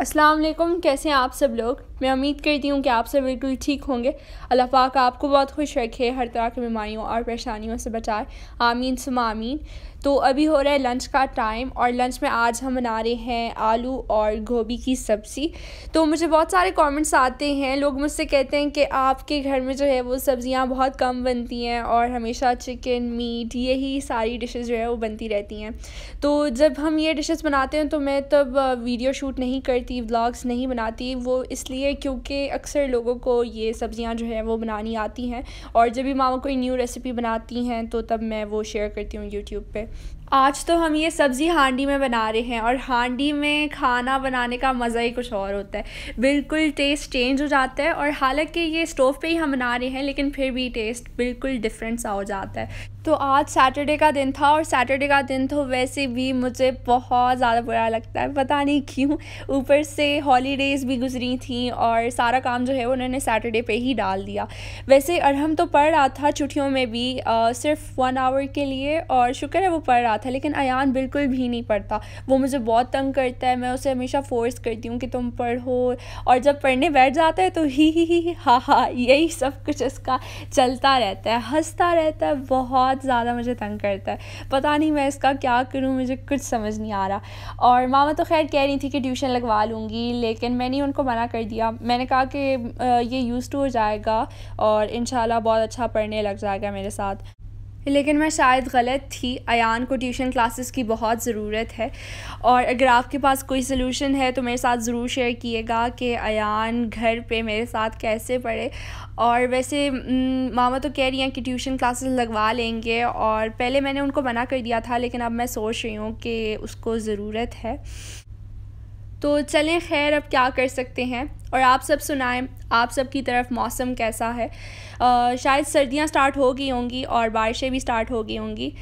अस्सलाम वालेकुम कैसे हैं आप सब लोग मैं उम्मीद करती हूँ कि आप सब बिल्कुल ठीक होंगे अल्लाह पाक आपको बहुत खुश रखे हर तरह की बीमारियों और परेशानियों से बचाए आमीन सुम आमीन तो अभी हो रहा है लंच का टाइम और लंच में आज हम बना रहे हैं आलू और गोभी की सब्ज़ी तो मुझे बहुत सारे कमेंट्स आते हैं लोग मुझसे कहते हैं कि आपके घर में जो है वो सब्ज़ियाँ बहुत कम बनती हैं और हमेशा चिकन मीट यही सारी डिशेस जो है वो बनती रहती हैं तो जब हम ये डिशेस बनाते हैं तो मैं तब वीडियो शूट नहीं करती करती व्लॉग्स नहीं बनाती वो इसलिए क्योंकि अक्सर लोगों को ये सब्ज़ियाँ जो है वो बनानी आती हैं और जब भी मामा कोई न्यू रेसिपी बनाती हैं तो तब मैं वो शेयर करती हूँ यूट्यूब पे आज तो हम ये सब्ज़ी हांडी में बना रहे हैं और हांडी में खाना बनाने का मज़ा ही कुछ और होता है बिल्कुल टेस्ट चेंज हो जाता है और हालांकि ये स्टोव पे ही हम बना रहे हैं लेकिन फिर भी टेस्ट बिल्कुल डिफरेंट सा हो जाता है तो आज सैटरडे का दिन था और सैटरडे का दिन तो वैसे भी मुझे बहुत ज़्यादा बुरा लगता है पता नहीं क्यों ऊपर से हॉलीडेज़ भी गुजरी थी और सारा काम जो है उन्होंने सैटरडे पे ही डाल दिया वैसे अरहम तो पढ़ रहा था छुट्टियों में भी आ, सिर्फ वन आवर के लिए और शुक्र है वो पढ़ रहा था लेकिन अन बिल्कुल भी नहीं पढ़ता वो मुझे बहुत तंग करता है मैं उसे हमेशा फ़ोर्स करती हूँ कि तुम पढ़ो और जब पढ़ने बैठ जाता है तो ही ही ही हा हा यही सब कुछ इसका चलता रहता है हंसता रहता है बहुत बहुत ज़्यादा मुझे तंग करता है पता नहीं मैं इसका क्या करूँ मुझे कुछ समझ नहीं आ रहा और मामा तो खैर कह रही थी कि ट्यूशन लगवा लूँगी लेकिन मैंने उनको मना कर दिया मैंने कहा कि ये यूज़ टू हो जाएगा और इन बहुत अच्छा पढ़ने लग जाएगा मेरे साथ लेकिन मैं शायद गलत थी अयान को ट्यूशन क्लासेस की बहुत ज़रूरत है और अगर आपके पास कोई सलूशन है तो मेरे साथ ज़रूर शेयर किएगा कि अयान घर पे मेरे साथ कैसे पढ़े और वैसे मामा तो कह रही हैं कि ट्यूशन क्लासेस लगवा लेंगे और पहले मैंने उनको मना कर दिया था लेकिन अब मैं सोच रही हूँ कि उसको ज़रूरत है तो चलें खैर अब क्या कर सकते हैं और आप सब सुनाएं आप सब की तरफ मौसम कैसा है आ, शायद सर्दियां स्टार्ट हो गई होंगी और बारिशें भी स्टार्ट हो गई होंगी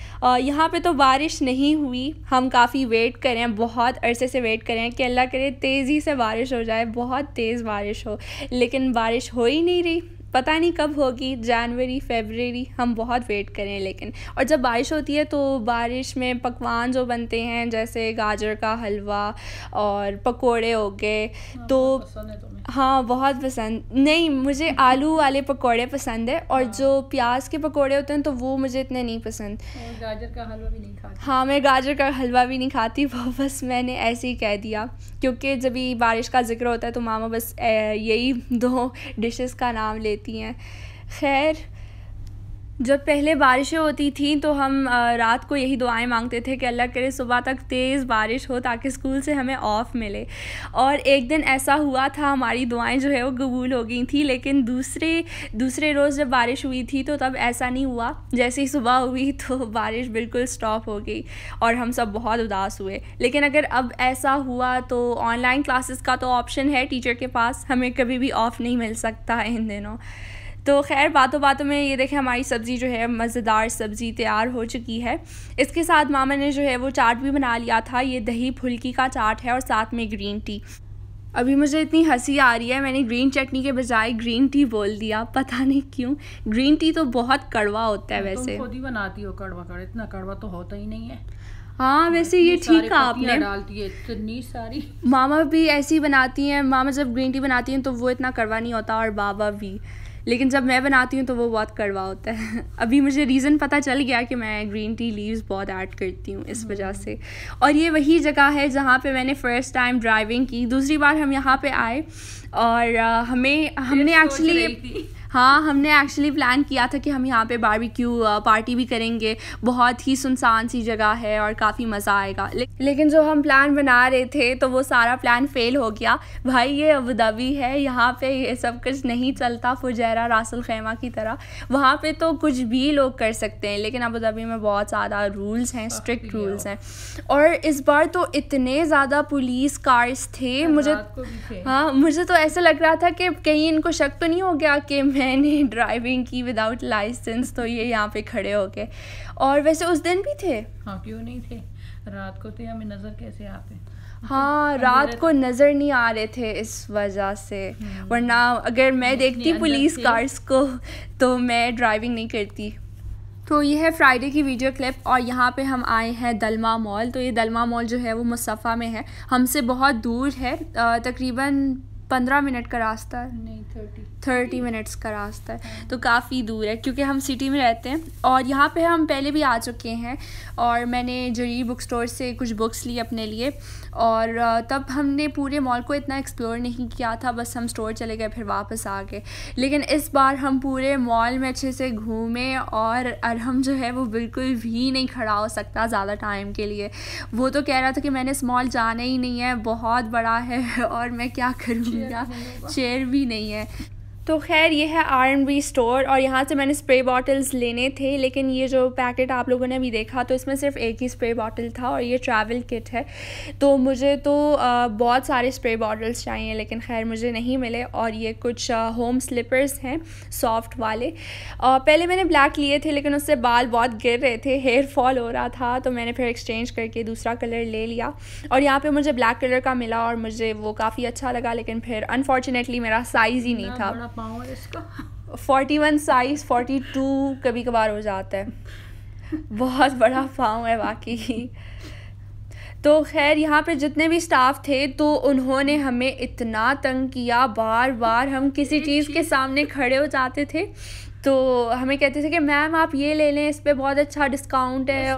यहाँ पे तो बारिश नहीं हुई हम काफ़ी वेट करें बहुत अरसे से वेट करें कि अल्लाह करे तेज़ी से बारिश हो जाए बहुत तेज़ बारिश हो लेकिन बारिश हो ही नहीं रही पता नहीं कब होगी जनवरी फेबररी हम बहुत वेट करें लेकिन और जब बारिश होती है तो बारिश में पकवान जो बनते हैं जैसे गाजर का हलवा और पकोड़े हो गए हाँ, तो हाँ बहुत पसंद नहीं मुझे आलू वाले पकोड़े पसंद है और हाँ। जो प्याज के पकोड़े होते हैं तो वो मुझे इतने नहीं पसंद गाजर का हलवा भी नहीं खाती हाँ मैं गाजर का हलवा भी नहीं खाती वो बस मैंने ऐसे ही कह दिया क्योंकि जब भी बारिश का जिक्र होता है तो मामा बस यही दो डिशेस का नाम लेती हैं खैर जब पहले बारिशें होती थी तो हम रात को यही दुआएं मांगते थे कि अल्लाह करे सुबह तक तेज़ बारिश हो ताकि स्कूल से हमें ऑफ़ मिले और एक दिन ऐसा हुआ था हमारी दुआएं जो है वो कबूल हो गई थी लेकिन दूसरे दूसरे रोज़ जब बारिश हुई थी तो तब ऐसा नहीं हुआ जैसे ही सुबह हुई तो बारिश बिल्कुल स्टॉप हो गई और हम सब बहुत उदास हुए लेकिन अगर अब ऐसा हुआ तो ऑनलाइन क्लासेस का तो ऑप्शन है टीचर के पास हमें कभी भी ऑफ़ नहीं मिल सकता इन दिनों तो खैर बातों बातों में ये देखें हमारी सब्ज़ी जो है मज़ेदार सब्ज़ी तैयार हो चुकी है इसके साथ मामा ने जो है वो चाट भी बना लिया था ये दही फुल्की का चाट है और साथ में ग्रीन टी अभी मुझे इतनी हंसी आ रही है मैंने ग्रीन चटनी के बजाय ग्रीन टी बोल दिया पता नहीं क्यों ग्रीन टी तो बहुत कड़वा होता है वैसे खुद ही बनाती हो कड़वा कड़वा इतना कड़वा तो होता ही नहीं है हाँ वैसे ये ठीक है आपने डालती है इतनी सारी मामा भी ऐसी बनाती हैं मामा जब ग्रीन टी बनाती हैं तो वो इतना कड़वा नहीं होता और बाबा भी लेकिन जब मैं बनाती हूँ तो वो बहुत कड़वा होता है अभी मुझे रीज़न पता चल गया कि मैं ग्रीन टी लीव्स बहुत ऐड करती हूँ इस वजह से और ये वही जगह है जहाँ पे मैंने फ़र्स्ट टाइम ड्राइविंग की दूसरी बार हम यहाँ पे आए और हमें हमने एक्चुअली हाँ हमने एक्चुअली प्लान किया था कि हम यहाँ पे बारबेक्यू पार्टी भी करेंगे बहुत ही सुनसान सी जगह है और काफ़ी मज़ा आएगा ले, लेकिन जो हम प्लान बना रहे थे तो वो सारा प्लान फ़ेल हो गया भाई ये अबूधाबी है यहाँ पे ये सब कुछ नहीं चलता फुजैरा रासुल खेमा की तरह वहाँ पे तो कुछ भी लोग कर सकते हैं लेकिन अबूधाबी में बहुत ज़्यादा रूल्स हैं स्ट्रिक्ट हाँ, रूल्स हैं और इस बार तो इतने ज़्यादा पुलिस कार्स थे हाँ, मुझे हाँ मुझे तो ऐसा लग रहा था कि कहीं इनको शक तो नहीं हो गया कि मैंने ड्राइविंग की विदाउट लाइसेंस तो ये यहाँ पे खड़े हो गए और वैसे उस दिन भी थे हाँ क्यों नहीं थे रात को थे हमें नज़र कैसे आते हाँ रात को नज़र नहीं आ रहे थे इस वजह से हम्म। वरना अगर मैं देखती पुलिस कार्स को तो मैं ड्राइविंग नहीं करती तो ये है फ्राइडे की वीडियो क्लिप और यहाँ पे हम आए हैं दलमा मॉल तो ये दलमा मॉल जो है वो मुसफ़ा में है हमसे बहुत दूर है तकरीबन पंद्रह मिनट का रास्ता है नहीं थर्टी थर्टी मिनट्स का रास्ता है हाँ। तो काफ़ी दूर है क्योंकि हम सिटी में रहते हैं और यहाँ पे हम पहले भी आ चुके हैं और मैंने जरी बुक स्टोर से कुछ बुक्स ली अपने लिए और तब हमने पूरे मॉल को इतना एक्सप्लोर नहीं किया था बस हम स्टोर चले गए फिर वापस आ गए लेकिन इस बार हम पूरे मॉल में अच्छे से घूमे और अरहम जो है वो बिल्कुल भी नहीं खड़ा हो सकता ज़्यादा टाइम के लिए वो तो कह रहा था कि मैंने इस मॉल जाना ही नहीं है बहुत बड़ा है और मैं क्या करूँगी चेयर भी नहीं है तो खैर ये है आर एंड बी स्टोर और यहाँ से मैंने स्प्रे बॉटल्स लेने थे लेकिन ये जो पैकेट आप लोगों ने अभी देखा तो इसमें सिर्फ एक ही स्प्रे बॉटल था और ये ट्रैवल किट है तो मुझे तो बहुत सारे स्प्रे बॉटल्स चाहिए लेकिन खैर मुझे नहीं मिले और ये कुछ होम स्लिपर्स हैं सॉफ्ट वाले पहले मैंने ब्लैक लिए थे लेकिन उससे बाल बहुत गिर रहे थे हेयर फॉल हो रहा था तो मैंने फिर एक्सचेंज करके दूसरा कलर ले लिया और यहाँ पर मुझे ब्लैक कलर का मिला और मुझे वो काफ़ी अच्छा लगा लेकिन फिर अनफॉर्चुनेटली मेरा साइज़ ही नहीं था पाऊँ इसको forty one size forty two कभी कभार हो जाता है बहुत बड़ा पाँव है बाकी तो खैर यहाँ पे जितने भी स्टाफ थे तो उन्होंने हमें इतना तंग किया बार बार हम किसी चीज़ के सामने खड़े हो जाते थे तो हमें कहते थे कि मैम आप ये ले लें इस पर बहुत अच्छा डिस्काउंट है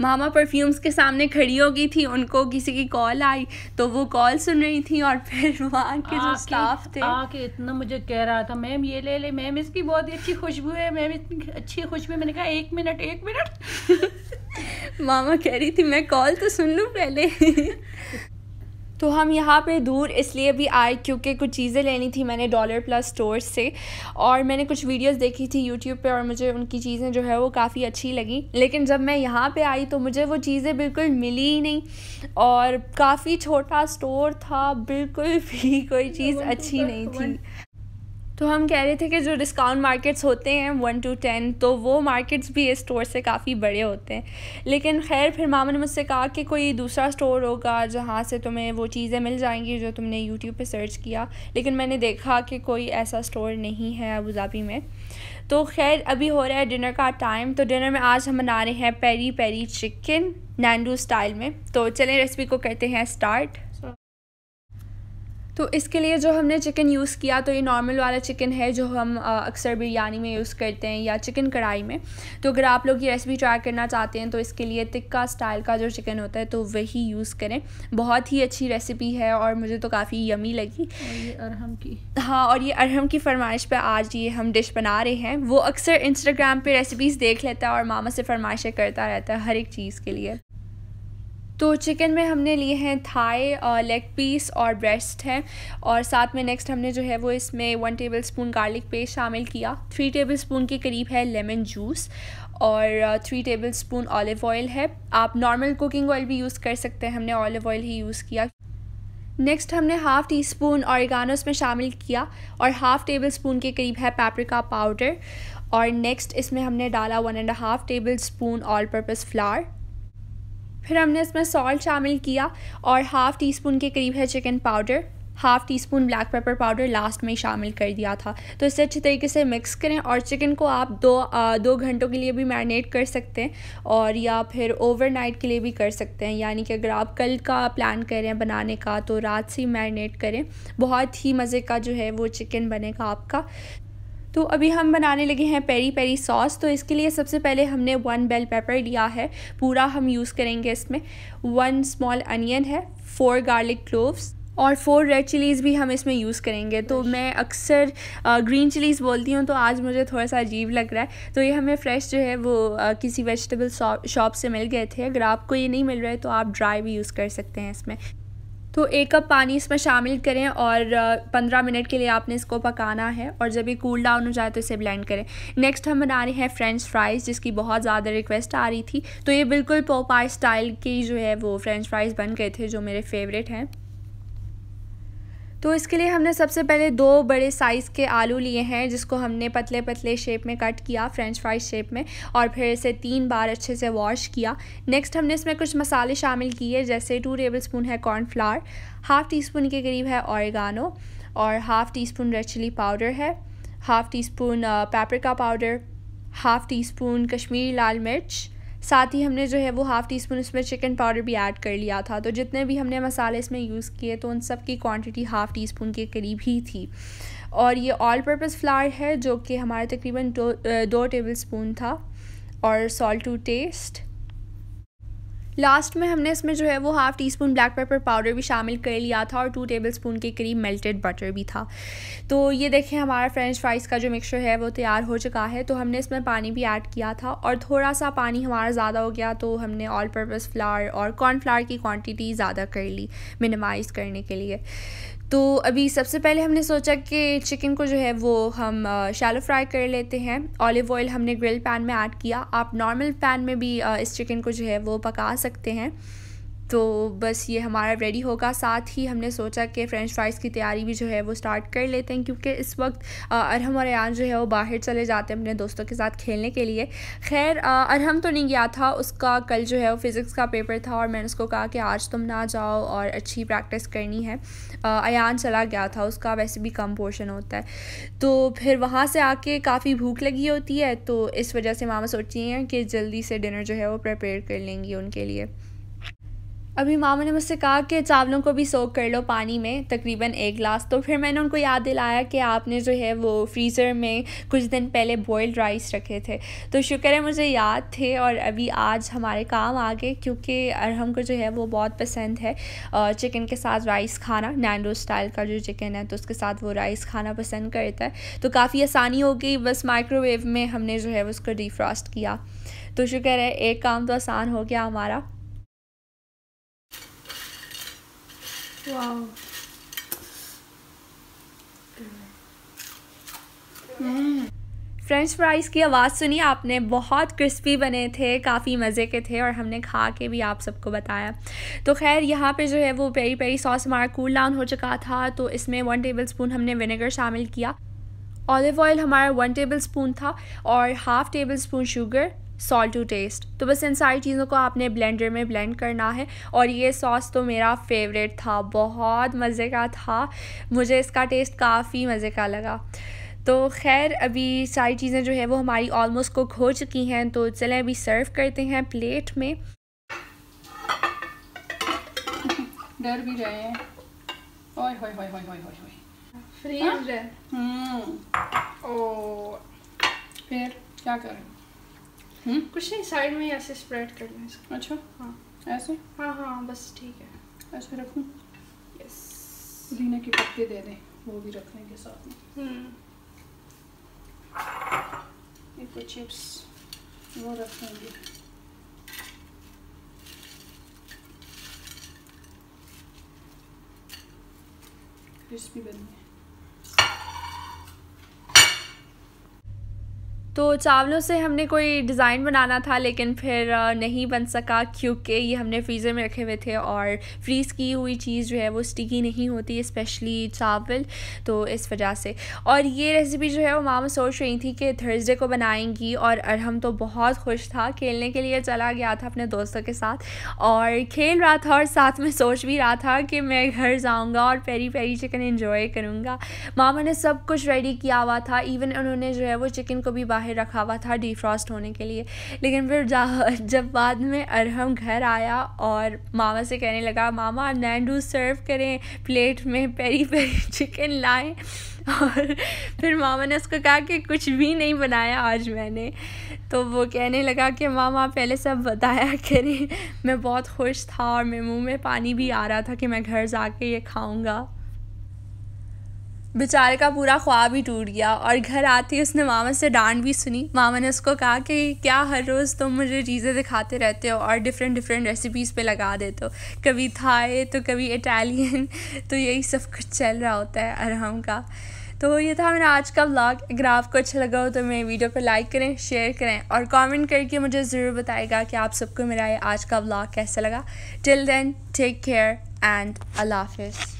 मामा परफ्यूम्स के सामने खड़ी हो गई थी उनको किसी की कॉल आई तो वो कॉल सुन रही थी और फिर वहाँ के जो स्टाफ थे आके इतना मुझे कह रहा था मैम ये ले ले मैम इसकी बहुत ही अच्छी खुशबू है मैम इतनी अच्छी खुशबू मैंने कहा एक मिनट एक मिनट मामा कह रही थी मैं कॉल तो सुन लूँ पहले तो हम यहाँ पे दूर इसलिए भी आए क्योंकि कुछ चीज़ें लेनी थी मैंने डॉलर प्लस स्टोर से और मैंने कुछ वीडियोस देखी थी यूट्यूब पे और मुझे उनकी चीज़ें जो है वो काफ़ी अच्छी लगी लेकिन जब मैं यहाँ पे आई तो मुझे वो चीज़ें बिल्कुल मिली ही नहीं और काफ़ी छोटा स्टोर था बिल्कुल भी कोई चीज़ अच्छी नहीं थी तो हम कह रहे थे कि जो डिस्काउंट मार्केट्स होते हैं वन टू टेन तो वो मार्केट्स भी इस स्टोर से काफ़ी बड़े होते हैं लेकिन खैर फिर मामा ने मुझसे कहा कि कोई दूसरा स्टोर होगा जहाँ से तुम्हें वो चीज़ें मिल जाएंगी जो तुमने यूट्यूब पे सर्च किया लेकिन मैंने देखा कि कोई ऐसा स्टोर नहीं है अबूधाबी में तो खैर अभी हो रहा है डिनर का टाइम तो डिनर में आज हम बना रहे हैं peri peri chicken Nando's style में तो चलें रेसिपी को करते हैं स्टार्ट तो इसके लिए जो हमने चिकन यूज़ किया तो ये नॉर्मल वाला चिकन है जो हम अक्सर बिरयानी में यूज़ करते हैं या चिकन कढ़ाई में तो अगर आप लोग ये रेसिपी ट्राई करना चाहते हैं तो इसके लिए तिक्का स्टाइल का जो चिकन होता है तो वही यूज़ करें बहुत ही अच्छी रेसिपी है और मुझे तो काफ़ी यमी लगी अरहम की हाँ और ये अरहम की फरमाइश पर आज ये हम डिश बना रहे हैं वो अक्सर इंस्टाग्राम पर रेसिपीज़ देख लेता है और मामा से फरमाइशें करता रहता है हर एक चीज़ के लिए तो चिकन में हमने लिए हैं थाई लेग पीस और ब्रेस्ट है और साथ में नेक्स्ट हमने जो है वो इसमें one tablespoon garlic paste शामिल किया थ्री टेबल स्पून के करीब है लेमन जूस और three tablespoon olive oil है आप नॉर्मल कुकिंग ऑयल भी यूज़ कर सकते हैं हमने ऑलिव ऑयल ही यूज़ किया नेक्स्ट हमने हाफ़ टी स्पून ऑरिगानो इसमें शामिल किया और हाफ़ टेबल स्पून के करीब है पेपरिका पाउडर और नेक्स्ट इसमें हमने डाला one and half tablespoon all purpose flour फिर हमने इसमें सॉल्ट शामिल किया और हाफ़ टी स्पून के करीब है chicken powder half teaspoon black pepper powder last में शामिल कर दिया था तो इसे अच्छे तरीके से मिक्स करें और चिकन को आप दो आ, दो घंटों के लिए भी मैरिनेट कर सकते हैं और या फिर ओवरनाइट के लिए भी कर सकते हैं यानी कि अगर आप कल का प्लान करें बनाने का तो रात से ही मैरिनेट करें बहुत ही मज़े का जो है वो चिकन बनेगा आपका तो अभी हम बनाने लगे हैं पेरी पेरी सॉस तो इसके लिए सबसे पहले हमने वन बेल पेपर लिया है पूरा हम यूज़ करेंगे इसमें वन स्मॉल अनियन है फोर गार्लिक क्लोव्स और फोर रेड चिलीज़ भी हम इसमें यूज़ करेंगे तो मैं अक्सर ग्रीन चिलीज़ बोलती हूँ तो आज मुझे थोड़ा सा अजीब लग रहा है तो ये हमें फ्रेश जो है वो आ, किसी वेजिटेबल शॉप से मिल गए थे अगर आपको ये नहीं मिल रहा है तो आप ड्राई भी यूज़ कर सकते हैं इसमें तो एक कप पानी इसमें शामिल करें और पंद्रह मिनट के लिए आपने इसको पकाना है और जब ये कूल डाउन हो जाए तो इसे ब्लेंड करें नेक्स्ट हम बना रहे हैं फ्रेंच फ्राइज़ जिसकी बहुत ज़्यादा रिक्वेस्ट आ रही थी तो ये बिल्कुल पोपाई स्टाइल की जो है वो फ्रेंच फ्राइज़ बन गए थे जो मेरे फेवरेट हैं तो इसके लिए हमने सबसे पहले दो बड़े साइज़ के आलू लिए हैं जिसको हमने पतले पतले शेप में कट किया फ्रेंच फ्राइज शेप में और फिर इसे तीन बार अच्छे से वॉश किया नेक्स्ट हमने इसमें कुछ मसाले शामिल किए जैसे टू टेबल स्पून है कॉर्नफ्लावर हाफ़ टी स्पून के करीब है औरगानो और half teaspoon red chilli powder है half teaspoon paprika powder half teaspoon Kashmiri लाल मिर्च साथ ही हमने जो है वो हाफ़ टी स्पून इसमें चिकन पाउडर भी ऐड कर लिया था तो जितने भी हमने मसाले इसमें यूज़ किए तो उन सब की क्वांटिटी हाफ़ टी स्पून के करीब ही थी और ये ऑल पर्पज़ फ्लावर है जो कि हमारा तकरीबन दो, दो टेबल स्पून था और सॉल्ट टू टेस्ट लास्ट में हमने इसमें जो है वो half teaspoon black pepper powder भी शामिल कर लिया था और टू टेबल स्पून के करीब मेल्टेड बटर भी था तो ये देखें हमारा फ्रेंच फ्राइज़ का जो मिक्सचर है वो तैयार हो चुका है तो हमने इसमें पानी भी ऐड किया था और थोड़ा सा पानी हमारा ज़्यादा हो गया तो हमने ऑल पर्पज़ फ्लावर और कॉर्नफ्लावर की क्वान्टिटी ज़्यादा कर ली मिनिमाइज़ करने के लिए तो अभी सबसे पहले हमने सोचा कि चिकन को जो है वो हम शैलो फ्राई कर लेते हैं ऑलिव ऑयल हमने ग्रिल पैन में ऐड किया आप नॉर्मल पैन में भी इस चिकन को जो है वो पका सकते सकते हैं तो बस ये हमारा रेडी होगा साथ ही हमने सोचा कि फ़्रेंच फ्राइज़ की तैयारी भी जो है वो स्टार्ट कर लेते हैं क्योंकि इस वक्त अरहम और अयान जो है वो बाहर चले जाते हैं अपने दोस्तों के साथ खेलने के लिए खैर अरहम तो नहीं गया था उसका कल जो है वो फ़िज़िक्स का पेपर था और मैंने उसको कहा कि आज तुम ना जाओ और अच्छी प्रैक्टिस करनी है अन चला गया था उसका वैसे भी कम पोर्शन होता है तो फिर वहाँ से आके काफ़ी भूख लगी होती है तो इस वजह से मामा सोचती हैं कि जल्दी से डिनर जो है वो प्रपेयर कर लेंगी उनके लिए अभी मामा ने मुझसे कहा कि चावलों को भी सोख कर लो पानी में तकरीबन एक गिलास तो फिर मैंने उनको याद दिलाया कि आपने जो है वो फ्रीज़र में कुछ दिन पहले बॉयल्ड राइस रखे थे तो शुक्र है मुझे याद थे और अभी आज हमारे काम आ गए क्योंकि अरहम को जो है वो बहुत पसंद है चिकन के साथ राइस खाना नैंडो स्टाइल का जो चिकन है तो उसके साथ वो राइस खाना पसंद करता है तो काफ़ी आसानी हो गई बस माइक्रोवेव में हमने जो है उसको डिफ्रॉस्ट किया तो शुक्र है एक काम तो आसान हो गया हमारा Wow. फ्रेंच फ्राइज़ की आवाज़ सुनी आपने बहुत क्रिस्पी बने थे काफ़ी मज़े के थे और हमने खा के भी आप सबको बताया तो खैर यहाँ पे जो है वो पेरी पेरी सॉस हमारा कूल डाउन हो चुका था तो इसमें वन टेबल स्पून हमने विनेगर शामिल किया ऑलिव ऑयल हमारा वन टेबल स्पून था और half tablespoon sugar salt to taste तो बस इन सारी चीज़ों को आपने ब्लेंडर में ब्लेंड करना है और ये सॉस तो मेरा फेवरेट था बहुत मज़े का था मुझे इसका टेस्ट काफ़ी मज़े का लगा तो खैर अभी सारी चीज़ें जो है वो हमारी ऑलमोस्ट कुक हो चुकी हैं तो चलें अभी सर्व करते हैं प्लेट में डर भी रहे हैं ओए होए हाँ? हम्म। ओ फिर क्या करें हम्म? कुछ नहीं साइड में ऐसे स्प्रेड कर लें अच्छा हाँ ऐसे हाँ हाँ बस ठीक है ऐसे रखूँ यस पुदीने के पत्ते दे दें वो भी रख लेंगे साथ में ये हम्म। चिप्स वो रख लेंगे क्रिस्पी बनिए तो चावलों से हमने कोई डिज़ाइन बनाना था लेकिन फिर नहीं बन सका क्योंकि ये हमने फ्रीज़र में रखे हुए थे और फ्रीज़ की हुई चीज़ जो है वो स्टिकी नहीं होती स्पेशली चावल तो इस वजह से और ये रेसिपी जो है वो मामा सोच रही थी कि थर्सडे को बनाएंगी और अरहम तो बहुत खुश था खेलने के लिए चला गया था अपने दोस्तों के साथ और खेल रहा था और साथ में सोच भी रहा था कि मैं घर जाऊँगा और पेरी पेरी चिकन इन्जॉय करूँगा मामा ने सब कुछ रेडी किया हुआ था इवन उन्होंने जो है वो चिकन को भी बाहर बाहर रखा हुआ था डिफ्रॉस्ट होने के लिए लेकिन फिर जब बाद में अरहम घर आया और मामा से कहने लगा मामा नैंडू सर्व करें प्लेट में पेरी पेरी चिकन लाएं और फिर मामा ने उसको कहा कि कुछ भी नहीं बनाया आज मैंने तो वो कहने लगा कि मामा पहले सब बताया करें मैं बहुत खुश था और मेरे मुंह में पानी भी आ रहा था कि मैं घर जाके ये खाऊंगा बेचारे का पूरा ख्वाब ही टूट गया और घर आते ही उसने मामा से डांट भी सुनी मामा ने उसको कहा कि क्या हर रोज़ तुम तो मुझे चीज़ें दिखाते रहते हो और डिफरेंट डिफरेंट रेसिपीज़ पे लगा देते हो कभी थाए तो कभी इटालियन तो यही सब कुछ चल रहा होता है आराम का तो ये था मेरा आज का व्लॉग अगर आपको अच्छा लगा हो तो मेरे वीडियो को लाइक करें शेयर करें और कमेंट करके मुझे ज़रूर बताएगा कि आप सबको मेरा ये आज का ब्लॉग कैसा लगा till then take care and अल्लाह हाफिज़